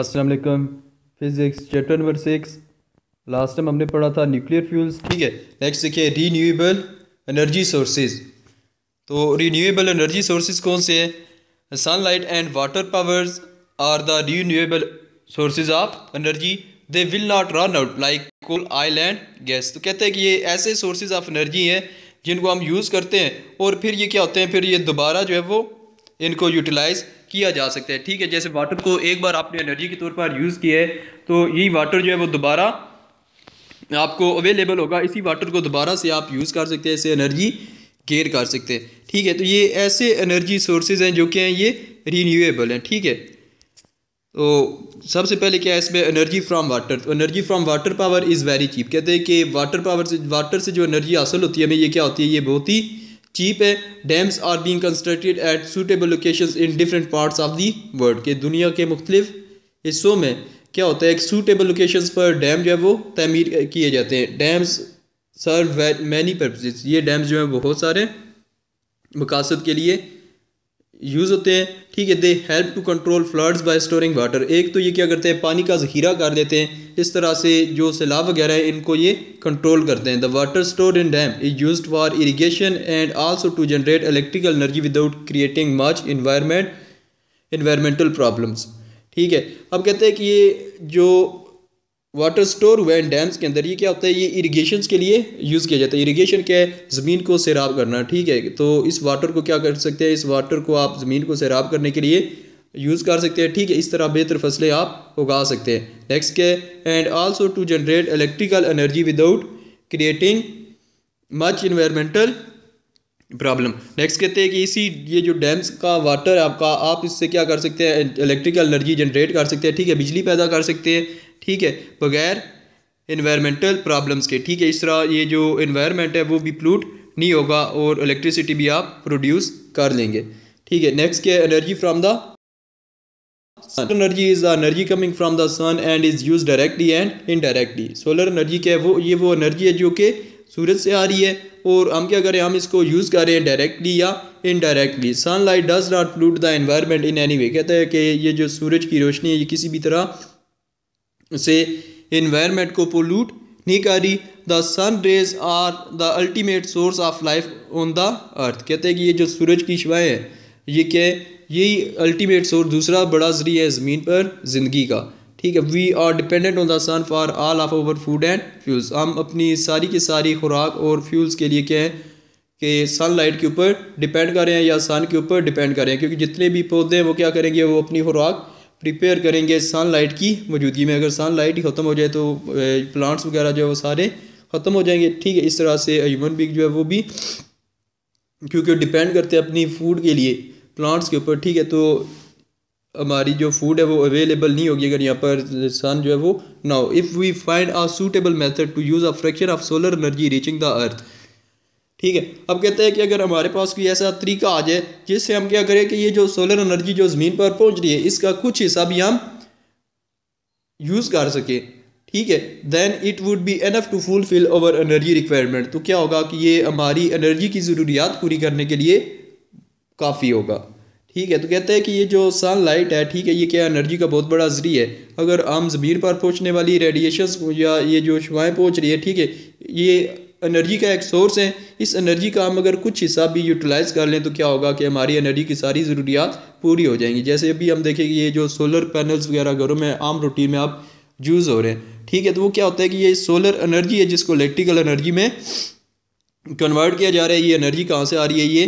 Aslam physics chapter number six last time हमने पढ़ा था न्यूक्लियर फ्यूल्स ठीक है नेक्स्ट देखिए रीन्यूएबल एनर्जी सोर्सेज तो रीन्यूएबल एनर्जी सोर्सेज कौन से हैं sunlight and water powers are the renewable sources of energy they will not run out like coal oil and gas तो कहते हैं कि ये ऐसे सोर्सेज ऑफ एनर्जी हैं जिनको हम यूज़ करते हैं और फिर ये क्या होते हैं फिर ये दोबारा जो है वो इनको यूटिलाइज़ किया जा सकता है ठीक है जैसे वाटर को एक बार आपने एनर्जी के तौर पर यूज़ किया है तो यही वाटर जो है वो दोबारा आपको अवेलेबल होगा इसी वाटर को दोबारा से आप यूज़ कर सकते हैं इसे एनर्जी गेयर कर सकते हैं ठीक है तो ये ऐसे एनर्जी सोर्सेज हैं जो कि हैं ये रीन्यूएबल हैं ठीक है तो सबसे पहले क्या है इसमें एनर्जी फ्रॉम वाटर तो energy from water power is very cheap कहते हैं कि वाटर पावर से वाटर से जो एनर्जी हासिल होती है हमें ये क्या होती है ये बहुत ही चीप है dams are being constructed at suitable locations in different parts of the world के दुनिया के मुख्तलिफ हिस्सों में क्या होता है एक सूटेबल लोकेशंस पर डैम जो है वो तमीर किए जाते हैं डैम्स सर्व मैनी पर्पजेज ये डैम्स जो हैं बहुत सारे मकासद के लिए यूज़ होते हैं ठीक है they help to control floods by storing water एक तो ये क्या करते हैं पानी का ज़खीरा कर देते हैं इस तरह से जो सैलाब वगैरह है इनको ये कंट्रोल करते हैं the water store in dam is use for irrigation and also to generate electrical energy without creating much environment environmental problems ठीक है अब कहते हैं कि ये जो वाटर स्टोर वैन डैम्स के अंदर ये क्या होता है ये इरीगेशन के लिए यूज़ किया जाता है इरीगेशन क्या है ज़मीन को सैराब करना ठीक है तो इस वाटर को क्या कर सकते हैं इस वाटर को आप ज़मीन को सैराब करने के लिए यूज़ कर सकते हैं ठीक है इस तरह बेहतर फसलें आप उगा सकते हैं नेक्स्ट के and also to generate electrical energy without creating much environmental problem next कहते हैं कि इसी ये जो डैम्स का वाटर आपका आप इससे क्या कर सकते हैं इलेक्ट्रिकल एनर्जी जनरेट कर सकते हैं ठीक है बिजली पैदा कर सकते हैं ठीक है बगैर इन्वायरमेंटल प्रॉब्लम्स के ठीक है इस तरह ये जो इन्वायरमेंट है वो भी प्लूट नहीं होगा और इलेक्ट्रिसिटी भी आप प्रोड्यूस कर लेंगे ठीक है नेक्स्ट क्या है energy from the sun energy is the energy coming from the sun and is use directly and indirectly solar energy क्या है वो ये वो एनर्जी है जो कि सूरज से आ रही है और हम क्या करें हम इसको यूज़ कर रहे हैं डायरेक्टली या indirectly sunlight does not pollute the environment in any way कहते हैं कि ये जो सूरज की रोशनी है ये किसी भी तरह से इन्वायरमेंट को पोल्यूट नहीं कर रही the sun rays are the ultimate source of life on the earth कहते हैं कि ये जो सूरज की शिवाएँ हैं ये क्या है यही अल्टीमेट सोर्स दूसरा बड़ा जरिया है ज़मीन पर ज़िंदगी का ठीक है we are dependent on the sun for all of over food and fuels हम अपनी सारी की सारी खुराक और फ्यूल्स के लिए क्या है कि लाइट के ऊपर डिपेंड करें या सन के ऊपर डिपेंड करें क्योंकि जितने भी पौधे हैं वो क्या करेंगे वो अपनी खुराक प्रिपेयर करेंगे सनलाइट की मौजूदगी में अगर सनलाइट ही ख़त्म हो जाए तो प्लांट्स वगैरह जो है वो सारे ख़त्म हो जाएंगे ठीक है इस तरह से ह्यूमन बींग जो है वो भी क्योंकि डिपेंड करते हैं अपनी फूड के लिए प्लांट्स के ऊपर ठीक है तो हमारी जो फूड है वो अवेलेबल नहीं होगी अगर यहाँ पर सन जो है वो ना हो if we find a suitable method to use a fraction of solar energy reaching the earth ठीक है अब कहते हैं कि अगर हमारे पास कोई ऐसा तरीका आ जाए जिससे हम क्या करें कि ये जो सोलर एनर्जी जो ज़मीन पर पहुंच रही है इसका कुछ हिस्सा भी हम यूज़ कर सकें ठीक है then it would be enough to fulfil over energy requirement तो क्या होगा कि ये हमारी एनर्जी की ज़रूरियात पूरी करने के लिए काफ़ी होगा ठीक है तो कहते हैं कि ये जो सन लाइट है ठीक है ये क्या एनर्जी का बहुत बड़ा ज़रिया है अगर आम ज़मीन पर पहुँचने वाली रेडिएशन या ये जो शुआएँ पहुँच रही है ठीक है ये एनर्जी का एक सोर्स है इस एनर्जी का हम अगर कुछ हिस्सा भी यूटिलाइज़ कर लें तो क्या होगा कि हमारी एनर्जी की सारी ज़रूरियात पूरी हो जाएंगी जैसे अभी हम देखेंगे ये जो सोलर पैनल्स वगैरह घरों में आम रूटीन में आप यूज़ हो रहे हैं ठीक है तो वो क्या होता है कि ये सोलर एनर्जी है जिसको इलेक्ट्रिकल एनर्जी में कन्वर्ट किया जा रहा है ये एनर्जी कहाँ से आ रही है ये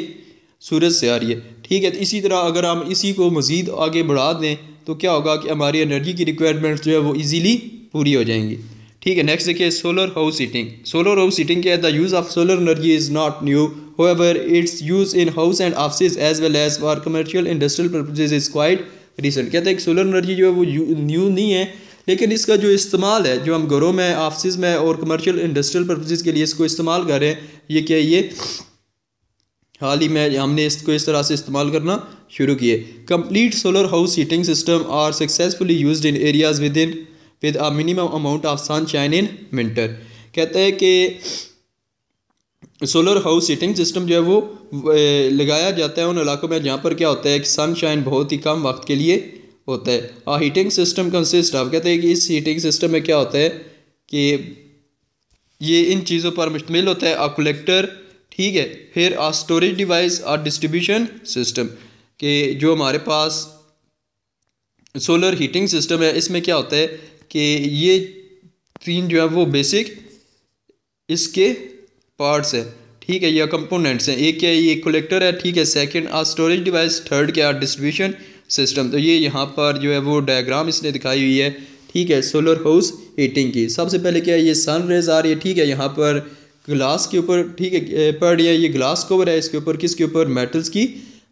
सूरज से आ रही है ठीक है तो इसी तरह अगर हम इसी को मज़ीद आगे बढ़ा दें तो क्या होगा कि हमारी एनर्जी की रिक्वायरमेंट्स जो है वो ईज़िली पूरी हो जाएंगी ठीक है नेक्स्ट देखिए solar house heating solar house heating के the use of solar energy is not new however its use in house and office as well as for commercial industrial purposes is quite recent कहते हैं solar energy जो है वो new नहीं है लेकिन इसका जो इस्तेमाल है जो हम घरों में ऑफिस में और कमर्शियल इंडस्ट्रियल पर्पजेज़ के लिए इसको इस्तेमाल कर रहे हैं ये क्या है ये हाल ही में हमने इसको इस तरह से इस्तेमाल करना शुरू किए complete solar house heating system are successfully used in areas with in with a minimum amount of sunshine in winter कहते हैं कि सोलर हाउस हीटिंग सिस्टम जो है वो लगाया जाता है उन इलाकों में जहाँ पर क्या होता है कि सनशाइन बहुत ही कम वक्त के लिए होता है और हीटिंग सिस्टम कंसिस्ट ऑफ कहते हैं कि इस हीटिंग सिस्टम में क्या होता है कि ये इन चीज़ों पर मुश्तमिल होता है आ कलेक्टर ठीक है फिर आ स्टोरेज डिवाइस और डिस्ट्रीब्यूशन सिस्टम के जो हमारे पास सोलर हीटिंग सिस्टम है इसमें क्या होता है कि ये तीन जो है वो बेसिक इसके पार्ट्स है ठीक है या कंपोनेंट्स हैं एक क्या है ये कलेक्टर है ठीक है second a storage device third क्या डिस्ट्रीब्यूशन सिस्टम तो ये यहाँ पर जो है वो डायग्राम इसने दिखाई हुई है ठीक है सोलर हाउस हीटिंग की सबसे पहले क्या है ये सन रेज आ रही है ठीक है यहाँ पर ग्लास के ऊपर ठीक है पड़ रही है ये ग्लास कवर है इसके ऊपर किसके ऊपर मेटल्स की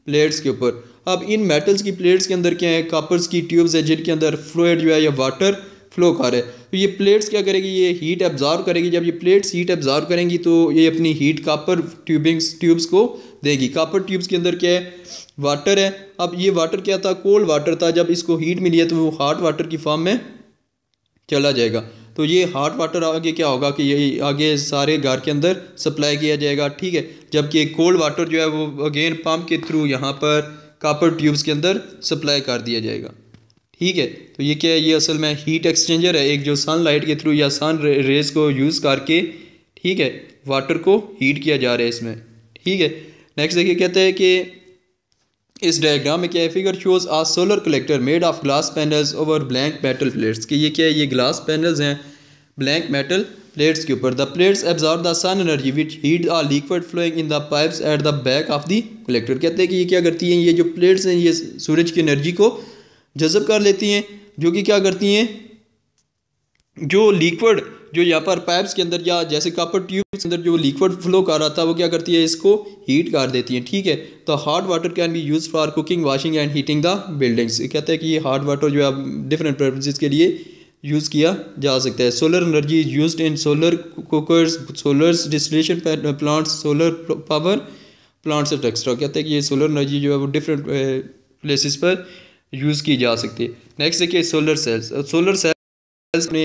प्लेट्स के ऊपर अब इन मेटल्स की प्लेट्स के अंदर क्या है कॉपर्स की ट्यूब्स है जिनके अंदर फ्लोइड जो है या वाटर फ्लो कर रहा है तो ये प्लेट्स क्या करेगी ये हीट एब्ज़ॉर्व करेगी जब ये प्लेट्स हीट एब्ज़ॉर्व करेंगी तो ये अपनी हीट कापर ट्यूबिंग्स ट्यूब्स को देगी कापर ट्यूब्स के अंदर क्या है वाटर है अब ये वाटर क्या था कोल्ड वाटर था जब इसको हीट मिली है तो वो हॉट वाटर की फॉर्म में चला जाएगा तो ये हॉट वाटर आगे क्या होगा कि ये आगे सारे घर के अंदर सप्लाई किया जाएगा ठीक है जबकि कोल्ड वाटर जो है वो अगेन पम्प के थ्रू यहाँ पर कापर ट्यूब्स के अंदर सप्लाई कर दिया जाएगा ठीक है तो ये क्या है ये असल में हीट एक्सचेंजर है एक जो सनलाइट के थ्रू या सन रेज को यूज़ करके ठीक है वाटर को हीट किया जा रहा है इसमें ठीक है नेक्स्ट देखिए कहते हैं कि इस डायग्राम में क्या है figure shows a solar collector made of glass panels over blank metal plates कि ये क्या है ये ग्लास पैनल्स हैं ब्लैंक मेटल प्लेट्स के ऊपर the plates absorb the sun energy which heat a liquid flowing in the pipes at the back of the collector कहते हैं कि ये क्या करती हैं ये जो प्लेट्स हैं ये सूरज की एनर्जी को जज़ब कर लेती हैं जो कि क्या करती हैं जो लिक्विड जो यहाँ पर पाइप्स के अंदर या जैसे कापर ट्यूब के अंदर जो लिक्विड फ्लो कर रहा था वो क्या करती है इसको हीट कर देती हैं ठीक है तो hot water can be use for cooking washing and heating the buildings कहते हैं कि ये हार्ड वाटर जो है डिफरेंट पर्पजेज़ के लिए यूज़ किया जा सकता है solar energy use in solar cooker solar distillation plants solar power plants extra कहते हैं कि ये सोलर एनर्जी जो है वो डिफरेंट प्लेसिस eh, पर यूज़ की जा सकती है नेक्स्ट देखिए सोलर सेल्स सोलर सेल्स ने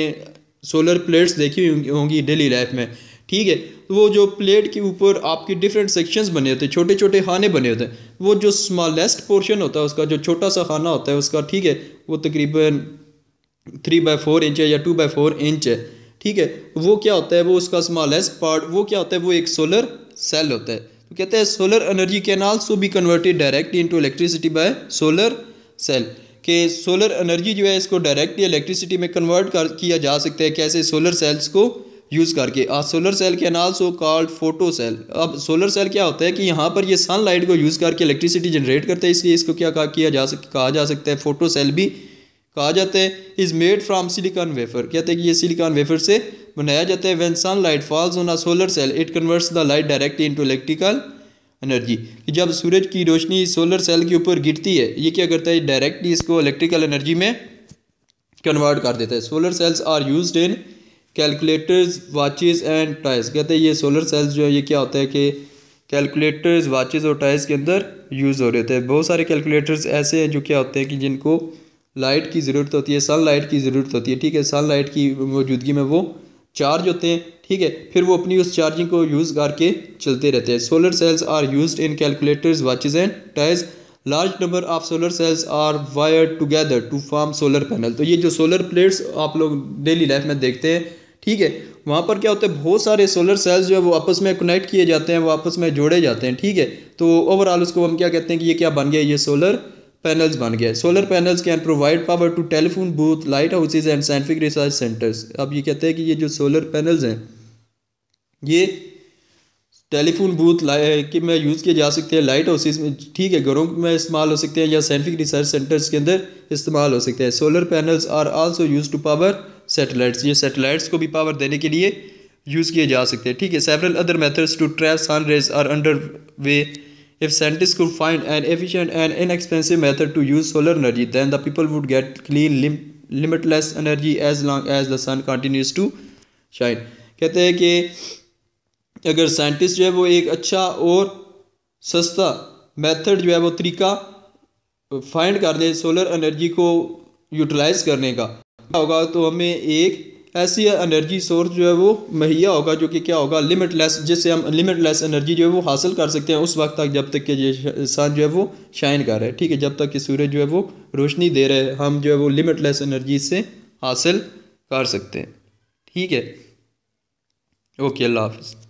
सोलर प्लेट्स देखी होंगी डेली लाइफ में ठीक है तो वो जो प्लेट के ऊपर आपके डिफरेंट सेक्शंस बने होते हैं छोटे छोटे खाने बने होते हैं वो जो स्मॉलेस्ट पोर्शन होता है उसका जो छोटा सा खाना होता है उसका ठीक है वो तकरीबन थ्री बाई फोर इंच है या टू बाई फोर इंच है ठीक है वो क्या होता है वो उसका स्मॉलेस्ट पार्ट वो क्या होता है वो एक सोलर सेल होता है तो कहते हैं solar energy can also be converted direct into electricity by solar cell कि सोलर एनर्जी जो है इसको डायरेक्टली इलेक्ट्रिसिटी में कन्वर्ट कर किया जा सकता है कैसे सोलर सेल्स को यूज़ करके आज सोलर सेल के सो कॉल्ड फोटो सेल अब सोलर सेल क्या होता है कि यहाँ पर ये सनलाइट को यूज़ करके इलेक्ट्रिसिटी जनरेट करते हैं इसलिए इसको क्या किया जा सक कहा जा सकता है फोटो सेल भी कहा जाता है is made from silicon wafer कहते हैं कि ये सिलिकॉन वेफर से बनाया जाता है when sun light falls on a solar cell it converts the light directly into electrical energy कि जब सूरज की रोशनी सोलर सेल के ऊपर गिरती है ये क्या करता है डायरेक्टली इसको इलेक्ट्रिकल एनर्जी में कन्वर्ट कर देता है solar cells are use in calculators watches and tyres कहते हैं ये सोलर सेल्स जो है ये क्या होता है कि कैलकुलेटर्स वाचेस और टायर्स के अंदर यूज़ हो रहे होते हैं बहुत सारे कैलकुलेटर्स ऐसे हैं जो क्या होते हैं कि जिनको लाइट की ज़रूरत होती है सन लाइट की ज़रूरत होती है ठीक है सन लाइट की मौजूदगी में वो चार्ज होते हैं ठीक है फिर वो अपनी उस चार्जिंग को यूज़ करके चलते रहते हैं solar cells are use in calculators watches and tyres large number of solar cells are wire together to form solar panel तो ये जो सोलर प्लेट्स आप लोग डेली लाइफ में देखते हैं ठीक है वहाँ पर क्या होता है बहुत सारे सोलर सेल्स जो है वो आपस में कनेक्ट किए जाते हैं वो आपस में जोड़े जाते हैं ठीक है तो ओवरऑल उसको हम क्या कहते हैं कि ये क्या बन गया ये सोलर पैनल्स बन गया solar panels can provide power to telephone booth light houses and scientific research centres अब ये कहते हैं कि ये जो सोलर पैनल्स हैं ये टेलीफोन बूथ कि में यूज़ किए जा सकते हैं लाइट हाउसेज में ठीक है घरों में इस्तेमाल हो सकते हैं या साइंटिफिक रिसर्च सेंटर्स के अंदर इस्तेमाल हो सकते हैं solar panels are also use to power satellites ये सेटेलाइट्स को भी पावर देने के लिए यूज़ किए जा सकते हैं ठीक है several other methods to track sun rays are under way If scientists could find an efficient and inexpensive method to use solar energy, then the people would get clean, lim limitless energy as long as the sun continues to shine. कहते हैं कि अगर scientist जो है वो एक अच्छा और सस्ता मेथड जो है वो तरीका फाइंड कर दे सोलर एनर्जी को यूटिलाइज़ करने का होगा तो हमें एक ऐसी एनर्जी सोर्स जो है वो मुहैया होगा जो कि क्या होगा लिमिटलेस जिससे हम लिमिटलेस एनर्जी जो है वो हासिल कर सकते हैं उस वक्त तक जब तक कि इंसान जो है वो शाइन कर रहा है ठीक है जब तक कि सूर्य जो है वो रोशनी दे रहे हैं हम जो है वो लिमिटलेस एनर्जी से हासिल कर सकते हैं ठीक है ओके अल्लाह हाफिज़